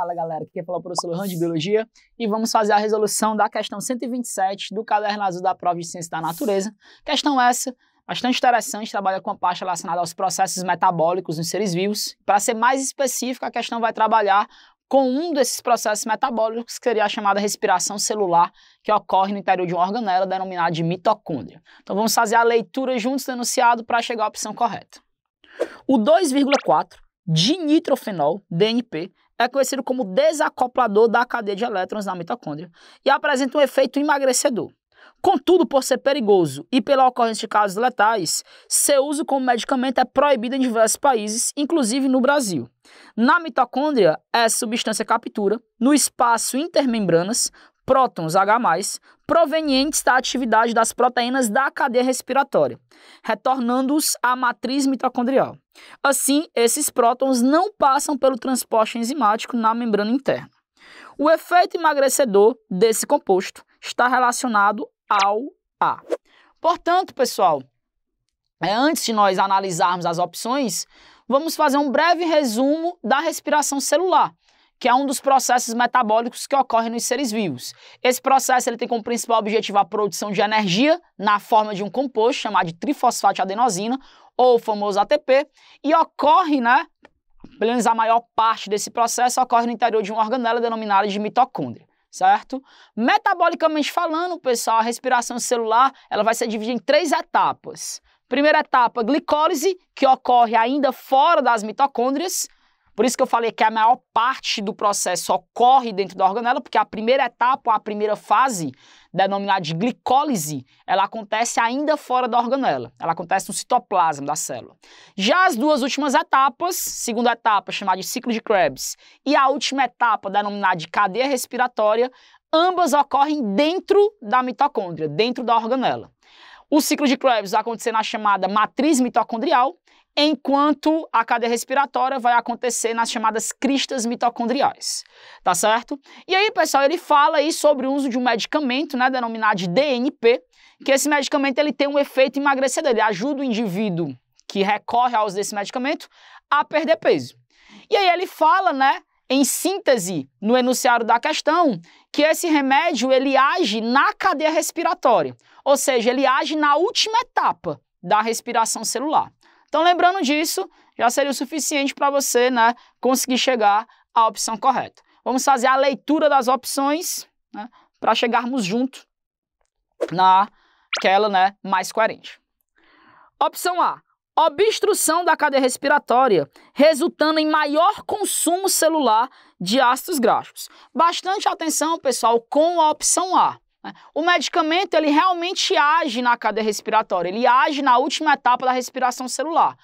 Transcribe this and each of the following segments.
Fala galera, aqui é o professor Lohan de Biologia e vamos fazer a resolução da questão 127 do caderno azul da prova de ciência da natureza. Questão essa, bastante interessante, trabalha com a parte relacionada aos processos metabólicos nos seres vivos. Para ser mais específico, a questão vai trabalhar com um desses processos metabólicos, que seria a chamada respiração celular, que ocorre no interior de uma organela denominada de mitocôndria. Então vamos fazer a leitura juntos do enunciado para chegar à opção correta. O 2,4 dinitrofenol, DNP, é conhecido como desacoplador da cadeia de elétrons na mitocôndria e apresenta um efeito emagrecedor. Contudo, por ser perigoso e pela ocorrência de casos letais, seu uso como medicamento é proibido em diversos países, inclusive no Brasil. Na mitocôndria, essa é substância captura, no espaço intermembranas, prótons H+, provenientes da atividade das proteínas da cadeia respiratória, retornando-os à matriz mitocondrial. Assim, esses prótons não passam pelo transporte enzimático na membrana interna. O efeito emagrecedor desse composto está relacionado ao A. Portanto, pessoal, é, antes de nós analisarmos as opções, vamos fazer um breve resumo da respiração celular, que é um dos processos metabólicos que ocorrem nos seres vivos. Esse processo ele tem como principal objetivo a produção de energia na forma de um composto chamado de trifosfato adenosina, ou o famoso ATP, e ocorre, né, pelo menos a maior parte desse processo ocorre no interior de uma organela denominada de mitocôndria certo? Metabolicamente falando, pessoal, a respiração celular ela vai ser dividida em três etapas. Primeira etapa, glicólise, que ocorre ainda fora das mitocôndrias. Por isso que eu falei que a maior parte do processo ocorre dentro da organela, porque a primeira etapa, a primeira fase, denominada de glicólise, ela acontece ainda fora da organela. Ela acontece no citoplasma da célula. Já as duas últimas etapas, segunda etapa, chamada de ciclo de Krebs, e a última etapa, denominada de cadeia respiratória, ambas ocorrem dentro da mitocôndria, dentro da organela. O ciclo de Krebs vai acontecer na chamada matriz mitocondrial, enquanto a cadeia respiratória vai acontecer nas chamadas cristas mitocondriais, tá certo? E aí, pessoal, ele fala aí sobre o uso de um medicamento, né, denominado de DNP, que esse medicamento ele tem um efeito emagrecedor, ele ajuda o indivíduo que recorre ao uso desse medicamento a perder peso. E aí ele fala, né, em síntese, no enunciado da questão, que esse remédio ele age na cadeia respiratória, ou seja, ele age na última etapa da respiração celular. Então, lembrando disso, já seria o suficiente para você né, conseguir chegar à opção correta. Vamos fazer a leitura das opções né, para chegarmos junto naquela né, mais coerente. Opção A. Obstrução da cadeia respiratória, resultando em maior consumo celular de ácidos graxos. Bastante atenção, pessoal, com a opção A. Né? O medicamento ele realmente age na cadeia respiratória, ele age na última etapa da respiração celular.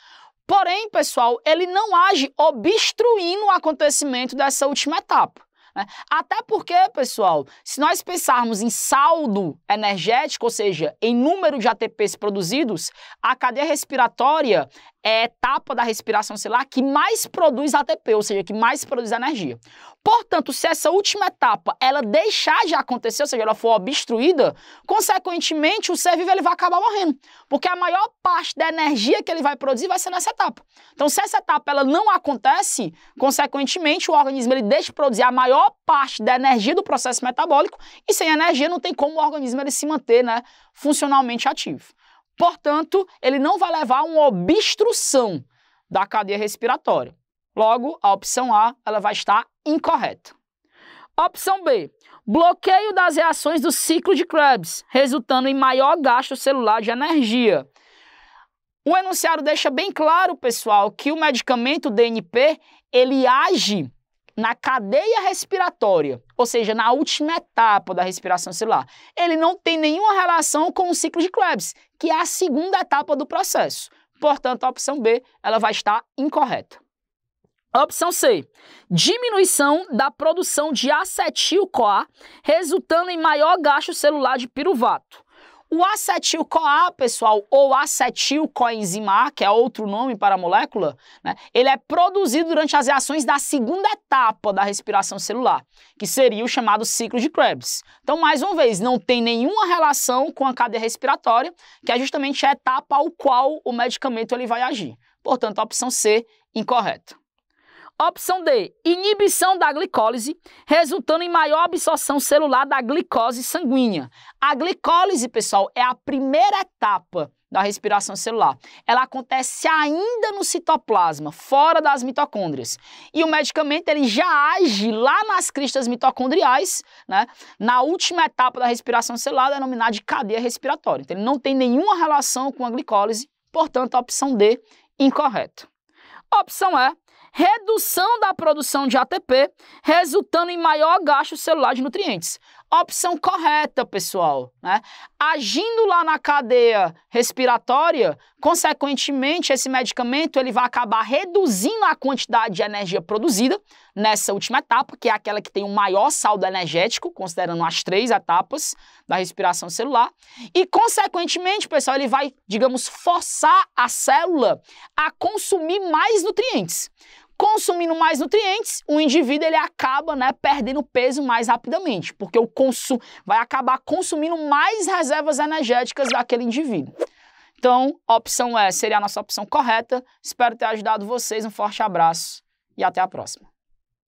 Porém, pessoal, ele não age obstruindo o acontecimento dessa última etapa. Né? Até porque, pessoal, se nós pensarmos em saldo energético, ou seja, em número de ATPs produzidos, a cadeia respiratória é a etapa da respiração celular que mais produz ATP, ou seja, que mais produz energia. Portanto, se essa última etapa ela deixar de acontecer, ou seja, ela for obstruída, consequentemente o ser vivo ele vai acabar morrendo, porque a maior parte da energia que ele vai produzir vai ser nessa etapa. Então, se essa etapa ela não acontece, consequentemente o organismo ele deixa de produzir a maior parte da energia do processo metabólico e sem energia não tem como o organismo ele se manter, né, funcionalmente ativo. Portanto, ele não vai levar a uma obstrução da cadeia respiratória. Logo, a opção A ela vai estar incorreta. Opção B, bloqueio das reações do ciclo de Krebs, resultando em maior gasto celular de energia. O enunciado deixa bem claro, pessoal, que o medicamento DNP ele age na cadeia respiratória, ou seja, na última etapa da respiração celular, ele não tem nenhuma relação com o ciclo de Krebs, que é a segunda etapa do processo. Portanto, a opção B ela vai estar incorreta. Opção C. Diminuição da produção de acetil-CoA, resultando em maior gasto celular de piruvato. O acetil-CoA, pessoal, ou acetil-coenzima, que é outro nome para a molécula, né, ele é produzido durante as reações da segunda etapa da respiração celular, que seria o chamado ciclo de Krebs. Então, mais uma vez, não tem nenhuma relação com a cadeia respiratória, que é justamente a etapa ao qual o medicamento ele vai agir. Portanto, a opção C, incorreta. Opção D, inibição da glicólise, resultando em maior absorção celular da glicose sanguínea. A glicólise, pessoal, é a primeira etapa da respiração celular. Ela acontece ainda no citoplasma, fora das mitocôndrias. E o medicamento ele já age lá nas cristas mitocondriais, né? Na última etapa da respiração celular, denominada de cadeia respiratória. Então, ele não tem nenhuma relação com a glicólise, portanto, a opção D, incorreto. Opção E, é redução da produção de ATP, resultando em maior gasto celular de nutrientes opção correta, pessoal. Né? Agindo lá na cadeia respiratória, consequentemente, esse medicamento ele vai acabar reduzindo a quantidade de energia produzida nessa última etapa, que é aquela que tem o maior saldo energético, considerando as três etapas da respiração celular. E, consequentemente, pessoal, ele vai, digamos, forçar a célula a consumir mais nutrientes. Consumindo mais nutrientes, o indivíduo ele acaba né, perdendo peso mais rapidamente, porque o consumo vai acabar consumindo mais reservas energéticas daquele indivíduo. Então, a opção é, seria a nossa opção correta. Espero ter ajudado vocês. Um forte abraço e até a próxima.